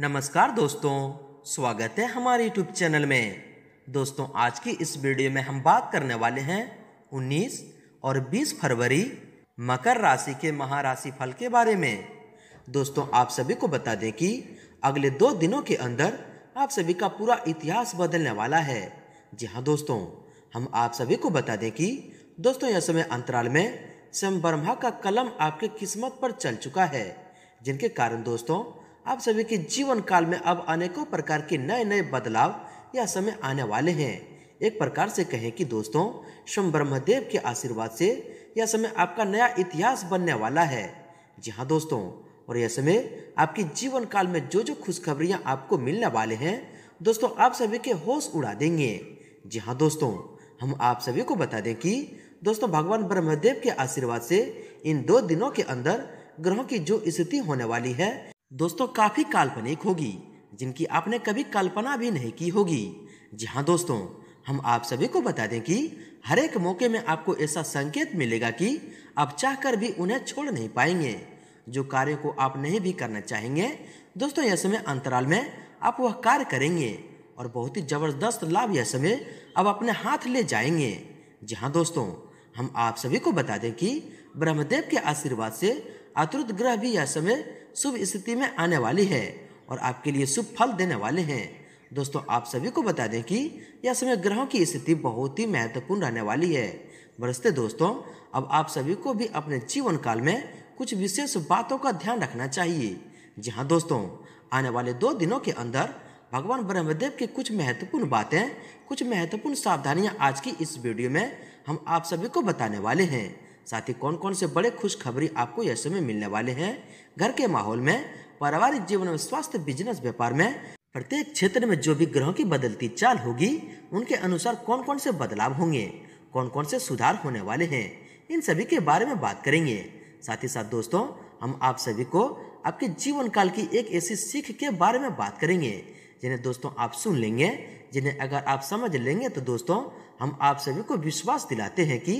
नमस्कार दोस्तों स्वागत है हमारे यूट्यूब चैनल में दोस्तों आज की इस वीडियो में हम बात करने वाले हैं 19 और 20 फरवरी मकर राशि के महाराशि फल के बारे में दोस्तों आप सभी को बता दें कि अगले दो दिनों के अंदर आप सभी का पूरा इतिहास बदलने वाला है जी हाँ दोस्तों हम आप सभी को बता दें कि दोस्तों यह समय अंतराल में स्वयं ब्रह्मा का कलम आपके किस्मत पर चल चुका है जिनके कारण दोस्तों आप सभी के जीवन काल में अब अनेकों प्रकार के नए नए बदलाव या समय आने वाले हैं एक प्रकार से कहें कि दोस्तों स्वयं ब्रह्मदेव के आशीर्वाद से यह समय आपका नया इतिहास बनने वाला है जी हाँ दोस्तों और यह समय आपके जीवन काल में जो जो खुशखबरियाँ आपको मिलने वाले हैं दोस्तों आप सभी के होश उड़ा देंगे जी हाँ दोस्तों हम आप सभी को बता दें कि दोस्तों भगवान ब्रह्मदेव के आशीर्वाद से इन दो दिनों के अंदर ग्रहों की जो स्थिति होने वाली है दोस्तों काफ़ी काल्पनिक होगी जिनकी आपने कभी कल्पना भी नहीं की होगी जी हाँ दोस्तों हम आप सभी को बता दें कि हर एक मौके में आपको ऐसा संकेत मिलेगा कि आप चाहकर भी उन्हें छोड़ नहीं पाएंगे जो कार्य को आप नहीं भी करना चाहेंगे दोस्तों यह समय अंतराल में आप वह कार्य करेंगे और बहुत ही ज़बरदस्त लाभ यह समय अब अपने हाथ ले जाएंगे जी हाँ दोस्तों हम आप सभी को बता दें कि ब्रह्मदेव के आशीर्वाद से अतुरुत ग्रह भी यह समय शुभ स्थिति में आने वाली है और आपके लिए शुभ फल देने वाले हैं दोस्तों आप सभी को बता दें कि यह समय ग्रहों की स्थिति बहुत ही महत्वपूर्ण रहने वाली है बरसते दोस्तों अब आप सभी को भी अपने जीवन काल में कुछ विशेष बातों का ध्यान रखना चाहिए जी हाँ दोस्तों आने वाले दो दिनों के अंदर भगवान ब्रह्मदेव की कुछ महत्वपूर्ण बातें कुछ महत्वपूर्ण सावधानियां आज की इस वीडियो में हम आप सभी को बताने वाले हैं साथ ही कौन कौन से बड़े खुशखबरी आपको यह समय मिलने वाले हैं घर के माहौल में पारिवारिक जीवन में स्वास्थ्य बिजनेस व्यापार में प्रत्येक क्षेत्र में जो भी ग्रहों की बदलती चाल होगी उनके अनुसार कौन कौन से बदलाव होंगे कौन कौन से सुधार होने वाले हैं इन सभी के बारे में बात करेंगे साथ ही साथ दोस्तों हम आप सभी को आपके जीवन काल की एक ऐसी सीख के बारे में बात करेंगे जिन्हें दोस्तों आप सुन लेंगे जिन्हें अगर आप समझ लेंगे तो दोस्तों हम आप सभी को विश्वास दिलाते हैं कि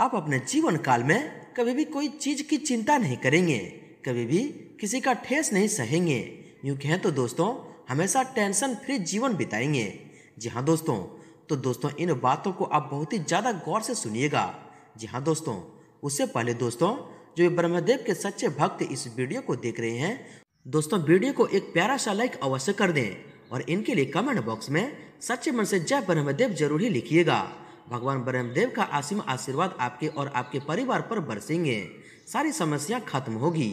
आप अपने जीवन काल में कभी भी कोई चीज़ की चिंता नहीं करेंगे कभी भी किसी का ठेस नहीं सहेंगे यूँ कहें तो दोस्तों हमेशा टेंशन फ्री जीवन बिताएंगे जी हाँ दोस्तों तो दोस्तों इन बातों को आप बहुत ही ज़्यादा गौर से सुनिएगा जी हाँ दोस्तों उससे पहले दोस्तों जो ब्रह्मदेव के सच्चे भक्त इस वीडियो को देख रहे हैं दोस्तों वीडियो को एक प्यारा सा लाइक अवश्य कर दें और इनके लिए कमेंट बॉक्स में सच्चे मन से जय ब्रह्मदेव जरूर ही लिखिएगा भगवान ब्रह्मदेव का असीम आशीर्वाद आपके और आपके परिवार पर बरसेंगे सारी समस्या खत्म होगी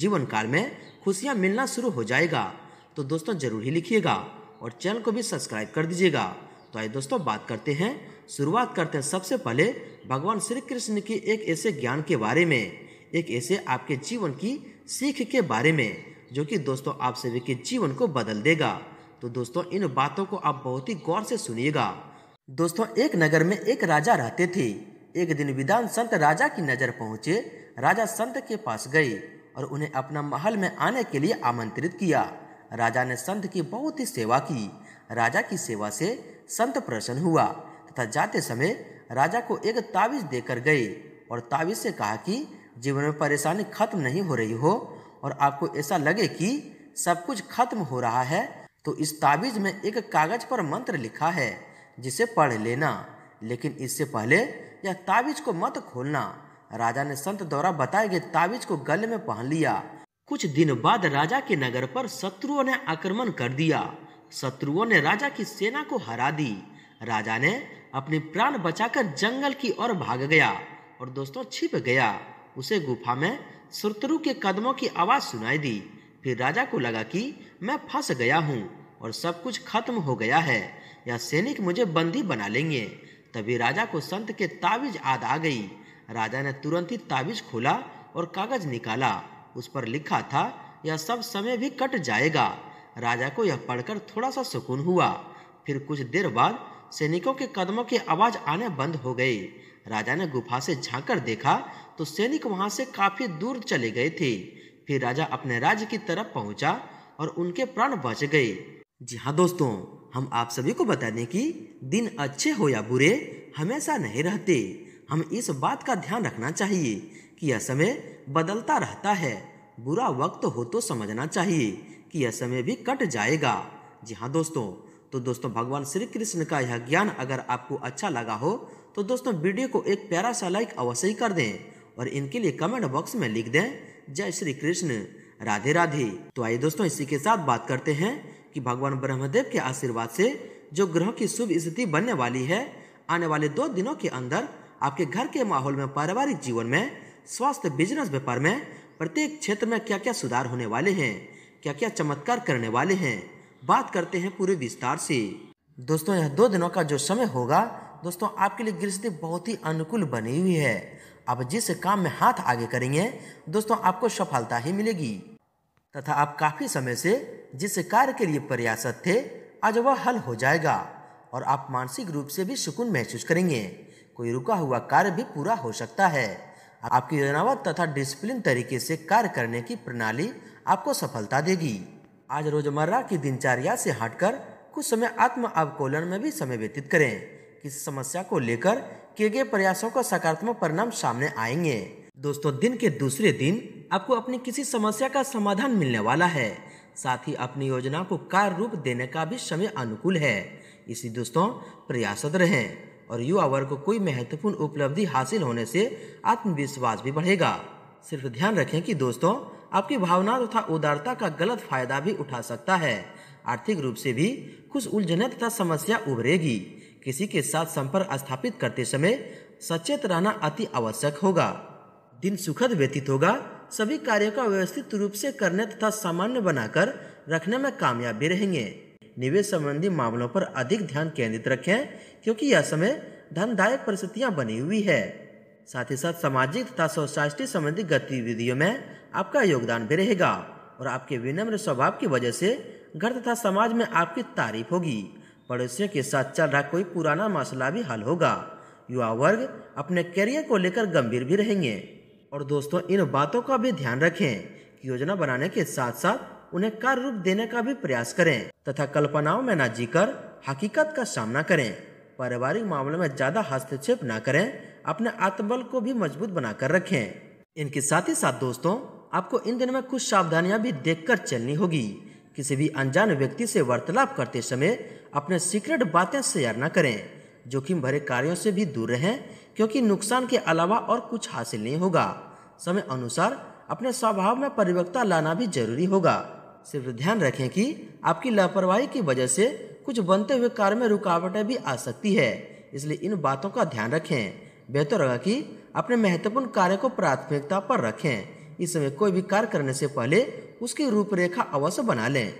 जीवन काल में खुशियाँ मिलना शुरू हो जाएगा तो दोस्तों जरूर ही लिखिएगा और चैनल को भी सब्सक्राइब कर दीजिएगा तो आइए दोस्तों बात करते हैं शुरुआत करते हैं सबसे पहले भगवान श्री कृष्ण के एक ऐसे ज्ञान के बारे में एक ऐसे आपके जीवन की सीख के बारे में जो कि दोस्तों आप सभी के जीवन को बदल देगा तो दोस्तों इन बातों को आप बहुत ही गौर से सुनिएगा दोस्तों एक नगर में एक राजा रहते थे एक दिन विदान संत राजा की नज़र पहुंचे राजा संत के पास गए और उन्हें अपना महल में आने के लिए आमंत्रित किया राजा ने संत की बहुत ही सेवा की राजा की सेवा से संत प्रसन्न हुआ तथा जाते समय राजा को एक तावीज़ देकर गए और तावीज़ से कहा कि जीवन में परेशानी खत्म नहीं हो रही हो और आपको ऐसा लगे कि सब कुछ खत्म हो रहा है तो इस ताबीज़ में एक कागज़ पर मंत्र लिखा है जिसे पढ़ लेना लेकिन इससे पहले यह ताबीज को मत खोलना राजा ने संत द्वारा बताए गए ताबीज को गले में पहन लिया कुछ दिन बाद राजा के नगर पर शत्रुओं ने आक्रमण कर दिया शत्रुओं ने राजा की सेना को हरा दी राजा ने अपने प्राण बचाकर जंगल की ओर भाग गया और दोस्तों छिप गया उसे गुफा में शत्रु के कदमों की आवाज सुनाई दी फिर राजा को लगा कि मैं फंस गया हूँ और सब कुछ खत्म हो गया है या सैनिक मुझे बंदी बना लेंगे तभी राजा को संत के ताबीज याद आ गई राजा ने तुरंत ही ताबीज खोला और कागज निकाला उस पर लिखा था यह सब समय भी कट जाएगा राजा को यह पढ़कर थोड़ा सा सुकून हुआ फिर कुछ देर बाद सैनिकों के कदमों की आवाज आने बंद हो गई राजा ने गुफा से झांक कर देखा तो सैनिक वहां से काफी दूर चले गए थे फिर राजा अपने राज्य की तरफ पहुंचा और उनके प्राण बच गए जी हाँ दोस्तों हम आप सभी को बता दें कि दिन अच्छे हो या बुरे हमेशा नहीं रहते हम इस बात का ध्यान रखना चाहिए कि यह समय बदलता रहता है बुरा वक्त हो तो समझना चाहिए कि यह समय भी कट जाएगा जी हाँ दोस्तों तो दोस्तों भगवान श्री कृष्ण का यह ज्ञान अगर आपको अच्छा लगा हो तो दोस्तों वीडियो को एक प्यारा सा लाइक अवश्य ही कर दें और इनके लिए कमेंट बॉक्स में लिख दें जय श्री कृष्ण राधे राधे तो आइए दोस्तों इसी के साथ बात करते हैं कि भगवान ब्रह्मदेव के आशीर्वाद से जो ग्रह की शुभ स्थिति बनने वाली है आने वाले दो दिनों के अंदर आपके घर के माहौल में पारिवारिक जीवन में स्वास्थ्य बिजनेस व्यापार में प्रत्येक क्षेत्र में क्या क्या सुधार होने वाले हैं क्या क्या चमत्कार करने वाले हैं बात करते हैं पूरे विस्तार से दोस्तों यह दो दिनों का जो समय होगा दोस्तों आपके लिए गृहस्थी बहुत ही अनुकूल बनी हुई है आप जिस काम में हाथ आगे करेंगे दोस्तों आपको सफलता ही मिलेगी तथा आप काफ़ी समय से जिस कार्य के लिए प्रयासत थे आज वह हल हो जाएगा और आप मानसिक रूप से भी सुकून महसूस करेंगे कोई रुका हुआ कार्य भी पूरा हो सकता है आपकी योजनावत तथा डिसिप्लिन तरीके से कार्य करने की प्रणाली आपको सफलता देगी आज रोजमर्रा की दिनचर्या से हटकर कुछ समय आत्म अवकोलन में भी समय व्यतीत करें किसी समस्या को लेकर किए गए प्रयासों का सकारात्मक परिणाम सामने आएंगे दोस्तों दिन के दूसरे दिन आपको अपनी किसी समस्या का समाधान मिलने वाला है साथ ही अपनी योजना को कार्य रूप देने का भी समय अनुकूल है इसी दोस्तों प्रयासरत रहें और युवा वर्ग को कोई महत्वपूर्ण उपलब्धि हासिल होने से आत्मविश्वास भी बढ़ेगा सिर्फ ध्यान रखें कि दोस्तों आपकी भावना तथा उदारता का गलत फायदा भी उठा सकता है आर्थिक रूप से भी कुछ उलझने तथा समस्या उभरेगी किसी के साथ संपर्क स्थापित करते समय सचेत रहना अति आवश्यक होगा दिन सुखद व्यतीत होगा सभी कार्यों का व्यवस्थित रूप से करने तथा सामान्य बनाकर रखने में कामयाब भी रहेंगे निवेश संबंधी मामलों पर अधिक ध्यान केंद्रित रखें क्योंकि यह समय धनदायक परिस्थितियां बनी हुई है साथ ही साथ सामाजिक तथा स्वशास्त्री संबंधी गतिविधियों में आपका योगदान भी रहेगा और आपके विनम्र स्वभाव की वजह से घर तथा समाज में आपकी तारीफ होगी पड़ोसियों के साथ चल रहा कोई पुराना मसला भी हल होगा युवा वर्ग अपने करियर को लेकर गंभीर भी रहेंगे और दोस्तों इन बातों का भी ध्यान रखें कि योजना बनाने के साथ साथ उन्हें कार्य रूप देने का भी प्रयास करें तथा कल्पनाओं में न जीकर हकीकत का सामना करें पारिवारिक मामलों में ज़्यादा हस्तक्षेप न करें अपने आत्मबल को भी मजबूत बनाकर रखें इनके साथ ही साथ दोस्तों आपको इन दिनों में कुछ सावधानियां भी देखकर चलनी होगी किसी भी अनजान व्यक्ति से वार्तालाप करते समय अपने सीक्रेट बातें शेयर न करें जोखिम भरे कार्यों से भी दूर रहें क्योंकि नुकसान के अलावा और कुछ हासिल नहीं होगा समय अनुसार अपने स्वभाव में परिवर्तन लाना भी जरूरी होगा सिर्फ ध्यान रखें कि आपकी लापरवाही की वजह से कुछ बनते हुए कार्य में रुकावटें भी आ सकती है इसलिए इन बातों का ध्यान रखें बेहतर होगा कि अपने महत्वपूर्ण कार्य को प्राथमिकता पर रखें इस समय कोई भी कार्य करने से पहले उसकी रूपरेखा अवश्य बना लें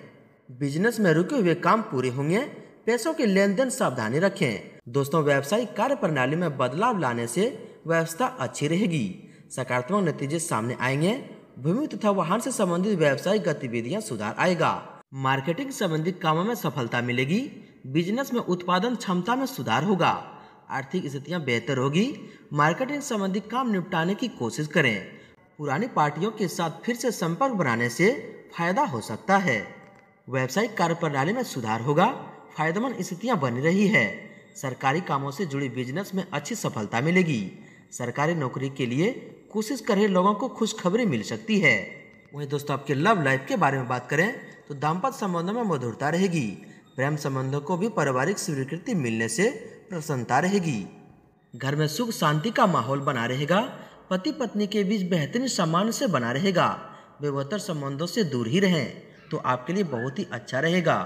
बिजनेस में रुके हुए काम पूरे होंगे पैसों के लेन देन सावधानी रखें दोस्तों व्यवसायिक कार्य प्रणाली में बदलाव लाने से व्यवस्था अच्छी रहेगी सकारात्मक नतीजे सामने आएंगे भूमि तथा वाहन से संबंधित व्यवसायिक गतिविधियां सुधार आएगा मार्केटिंग संबंधित कामों में सफलता मिलेगी बिजनेस में उत्पादन क्षमता में सुधार होगा आर्थिक स्थितियां बेहतर होगी मार्केटिंग संबंधी काम निपटाने की कोशिश करें पुरानी पार्टियों के साथ फिर से संपर्क बनाने से फायदा हो सकता है व्यावसायिक प्रणाली में सुधार होगा फायदेमंद स्थितियां बन रही है सरकारी कामों से जुड़ी बिजनेस में अच्छी सफलता मिलेगी सरकारी नौकरी के लिए कोशिश कर रहे लोगों को खुशखबरी मिल सकती है वहीं दोस्तों आपके लव लाइफ के बारे में बात करें तो दाम्पत्य संबंधों में मधुरता रहेगी प्रेम संबंधों को भी पारिवारिक स्वीकृति मिलने से प्रसन्नता रहेगी घर में सुख शांति का माहौल बना रहेगा पति पत्नी के बीच बेहतरीन सम्मान से बना रहेगा बेहतर संबंधों से दूर ही रहें तो आपके लिए बहुत ही अच्छा रहेगा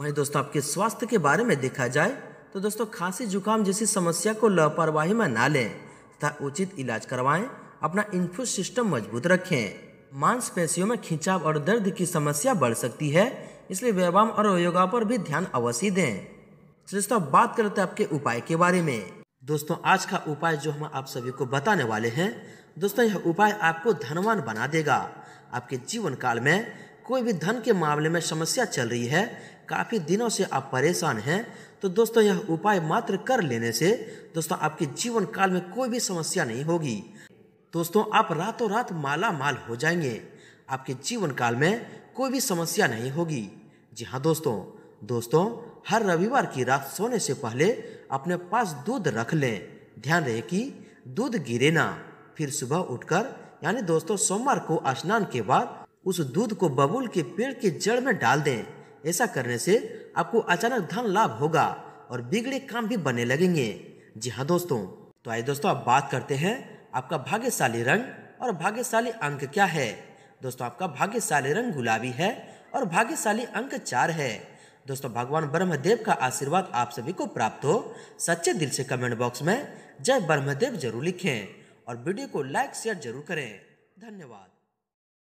वहीं दोस्तों आपके स्वास्थ्य के बारे में देखा जाए तो दोस्तों खांसी जुकाम जैसी समस्या को लापरवाही में ना लें तथा उचित इलाज करवाएं अपना इन्फ्यूज सिस्टम मजबूत रखें मांसपेशियों में खिंचाव और दर्द की समस्या बढ़ सकती है इसलिए व्यायाम और योगा पर भी ध्यान अवश्य दें तो दोस्तों बात करते हैं आपके उपाय के बारे में दोस्तों आज का उपाय जो हम आप सभी को बताने वाले हैं दोस्तों यह उपाय आपको धनवान बना देगा आपके जीवन काल में कोई भी धन के मामले में समस्या चल रही है काफ़ी दिनों से आप परेशान हैं तो दोस्तों यह उपाय मात्र कर लेने से दोस्तों आपके जीवन काल में कोई भी समस्या नहीं होगी दोस्तों आप रातों रात माला माल हो जाएंगे आपके जीवन काल में कोई भी समस्या नहीं होगी जी हाँ दोस्तों दोस्तों हर रविवार की रात सोने से पहले अपने पास दूध रख लें ध्यान रहे कि दूध गिरे ना फिर सुबह उठकर यानी दोस्तों सोमवार को स्नान के बाद उस दूध को बबूल के पेड़ के जड़ में डाल दें ऐसा करने से आपको अचानक धन लाभ होगा और बिगड़े काम भी बनने लगेंगे जी हाँ दोस्तों तो आइए दोस्तों आप बात करते हैं आपका भाग्यशाली रंग और भाग्यशाली अंक क्या है दोस्तों आपका भाग्यशाली रंग गुलाबी है और भाग्यशाली अंक चार है दोस्तों भगवान ब्रह्मदेव का आशीर्वाद आप सभी को प्राप्त हो सच्चे दिल से कमेंट बॉक्स में जय ब्रह्मदेव जरूर लिखें और वीडियो को लाइक शेयर जरूर करें धन्यवाद